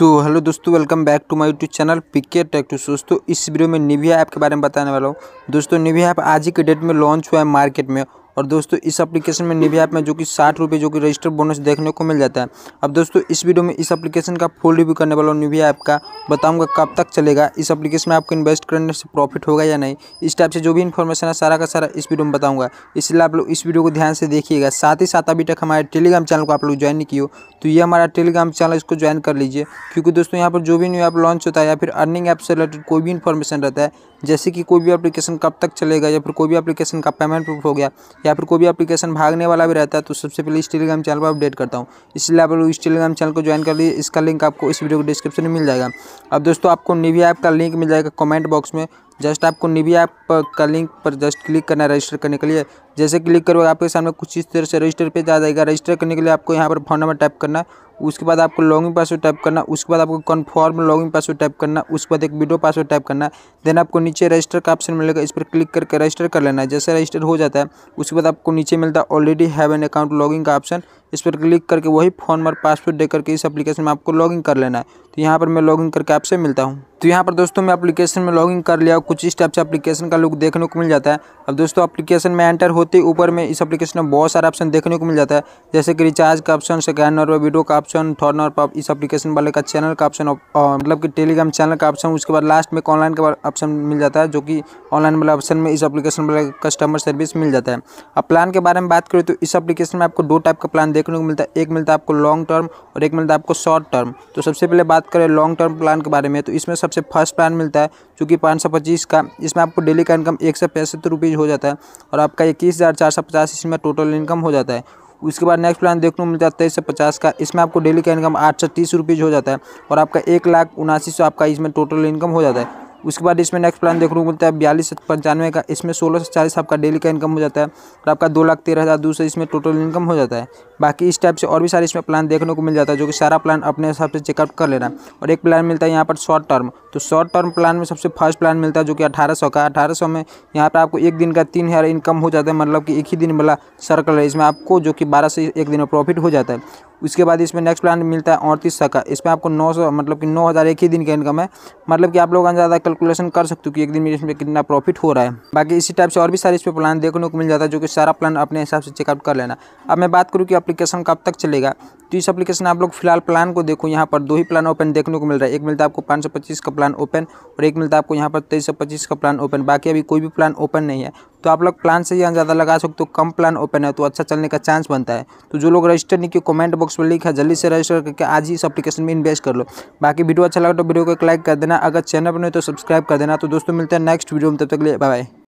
सो so, hello दोस्तों welcome back to my YouTube channel PK tech two दोस्तों इस video में निविया ऐप के बारे में बताने वाला हूँ दोस्तों निविया ऐप आज ही के डेट में लॉन्च हुआ है मार्केट में और दोस्तों इस एप्लीकेशन में निविया ऐप में जो कि साठ रुपये जो कि रजिस्टर बोनस देखने को मिल जाता है अब दोस्तों इस वीडियो में इस एप्लीकेशन का फुल रिव्यू करने वाला निविया ऐप का बताऊंगा कब तक चलेगा इस एप्लीकेशन में आपको इन्वेस्ट करने से प्रॉफिट होगा या नहीं इस टाइप से जो भी इन्फॉर्मेशन है सारा का सारा इस वीडियो में बताऊँगा इसलिए आप लोग इस वीडियो को ध्यान से देखिएगा साथ ही साथ अभी तक हमारे टेलीग्राम चैनल को आप लोग ज्वाइन नहीं किए तो ये हमारा टेलीग्राम चैनल इसको ज्वाइन कर लीजिए क्योंकि दोस्तों यहाँ पर जो भी न्यू ऐप लॉन्च होता है या फिर अर्निंग ऐप से रिलेटेड कोई भी इन्फॉर्मेशन रहता है जैसे कि कोई भी एप्लीकेशन कब तक चलेगा या फिर कोई भी एप्लीकेशन का पेमेंट प्रूफ हो गया या फिर कोई भी एप्लीकेशन भागने वाला भी रहता है तो सबसे पहले इस टेलीग्राम चैनल पर अपडेट करता हूँ इसलिए आप लोग इस टेलीग्राम चैनल को ज्वाइन कर लीजिए इसका लिंक आपको इस वीडियो को डिस्क्रिप्शन में मिल जाएगा अब दोस्तों आपको निविया ऐप का लिंक मिल जाएगा कॉमेंट बॉक्स में जस्ट आपको निविया ऐप का लिंक पर जस्ट क्लिक करना है रजिस्टर करने के लिए जैसे क्लिक करोगे आपके सामने कुछ इस तरह से रजिस्टर पेज आ जाएगा रजिस्टर करने के लिए आपको यहाँ पर फोन नंबर टाइप करना है उसके बाद आपको लॉगिन पासवर्ड टाइप करना उसके बाद आपको कन्फर्म लॉगिन पासवर्ड टाइप करना उसके बाद एक वीडियो पासवर्ड टाइप करना देन आपको नीचे रजिस्टर का ऑप्शन मिलेगा इस पर क्लिक करके रजिस्टर कर लेना है जैसे रजिस्टर हो जाता है उसके बाद आपको नीचे मिलता है already have an account login का ऑप्शन इस पर क्लिक करके वही फोन नंबर पासवर्ड दे करके इस एप्लीकेशन में आपको लॉगिन कर लेना है तो यहाँ पर मैं लॉगिन करके आपसे मिलता हूँ तो यहाँ पर दोस्तों मैं एप्लीकेशन में लॉगिन कर लिया कुछ इस टाइप से एप्लीकेशन का लुक देखने को मिल जाता है अब दोस्तों एप्लीकेशन में एंटर होते ही ऊपर में इस एप्लीकेशन में बहुत सारा ऑप्शन देखने को मिल जाता है जैसे कि रिचार्ज का ऑप्शन सेकेंडर पर वीडियो का ऑप्शन थर्डनर पर इस एप्लीकेशन वाले का चैनल का ऑप्शन मतलब कि टेलीग्राम चैनल का ऑप्शन उसके बाद लास्ट में ऑनलाइन का ऑप्शन मिल जाता है जो कि ऑनलाइन वाला ऑप्शन में इस अपलीकेशन वाले कस्टमर सर्विस मिल जाता है अब प्लान के बारे में बात करें तो इस एप्लीकेशन में आपको दो टाइप का प्लान देखने को मिलता है एक मिलता है आपको लॉन्ग टर्म और एक मिलता है आपको शॉर्ट टर्म तो सबसे पहले बात करें लॉन्ग टर्म प्लान के बारे में तो इसमें सब सबसे फर्स्ट प्लान मिलता है जो कि पाँच सौ पच्चीस का इसमें आपको डेली का इनकम एक सौ पैंसठ रुपीज़ हो जाता है और आपका इक्कीस हज़ार चार सौ पचास इसमें टोटल इनकम हो जाता है उसके बाद नेक्स्ट प्लान देखने को मिलता है तेईस सौ पचास का इसमें आपको डेली का इनकम आठ सौ तीस रुपीज़ हो जाता है और आपका एक लाख उनासी सौ आपका इसमें टोटल इनकम हो जाता है उसके बाद इसमें नेक्स्ट प्लान देखने को मिलता है बयालीस से पंचानवे का इसमें सोलह से चालीस आपका डेली का इनकम हो जाता है और आपका दो लाख तेरह हज़ार दो सौ इसमें टोटल इनकम हो जाता है बाकी इस टाइप से और भी सारे इसमें प्लान देखने को मिल जाता है जो कि सारा प्लान अपने हिसाब से चेकअप कर लेना और एक प्लान मिलता है यहाँ पर शॉर्ट टर्म तो शॉर्ट टर्म प्लान में सबसे फर्स्ट प्लान मिलता है जो कि अठारह का अठारह में यहाँ पर आपको एक दिन का तीन हज़ार इनकम हो जाता है मतलब कि एक ही दिन वाला सर्कल है इसमें आपको जो कि बारह से एक दिन में प्रॉफिट हो जाता है उसके बाद इसमें नेक्स्ट प्लान मिलता है अड़तीस सौ का इसमें आपको नौ सौ मतलब कि नौ हज़ार एक ही दिन का इनकम है मतलब कि आप लोग अंदाजा कैलकुलेशन कर सकते हो कि एक दिन में इसमें कितना प्रॉफिट हो रहा है बाकी इसी टाइप से और भी सारे इसमें प्लान देखने को मिल जाता है जो कि सारा प्लान अपने हिसाब से चेकअप कर लेना अब मैं बात करूँ कि अपलीकेशन कब तक चलेगा तो इस अपलीकेशन आप लोग फिलहाल प्लान को देखो यहाँ पर दो ही प्लान ओपन देखने को मिल रहा है एक मिलता है आपको पाँच का प्लान ओपन और एक मिलता है आपको यहाँ पर तेईस का प्लान ओपन बाकी अभी कोई भी प्लान ओपन नहीं है तो आप लोग प्लान से ही ज़्यादा लगा सकते हो कम प्लान ओपन है तो अच्छा चलने का चांस बनता है तो जो लोग रजिस्टर नहीं किए कमेंट बॉक्स में लिखा जल्दी से रजिस्टर करके आज ही इस एप्लीकेशन में इन्वेस्ट कर लो बाकी वीडियो अच्छा लगा तो वीडियो को एक लाइक कर देना अगर चैनल पर नहीं तो सब्सक्राइब कर देना तो दोस्तों मिलते हैं नेक्स्ट वीडियो में तब तक लिए बाय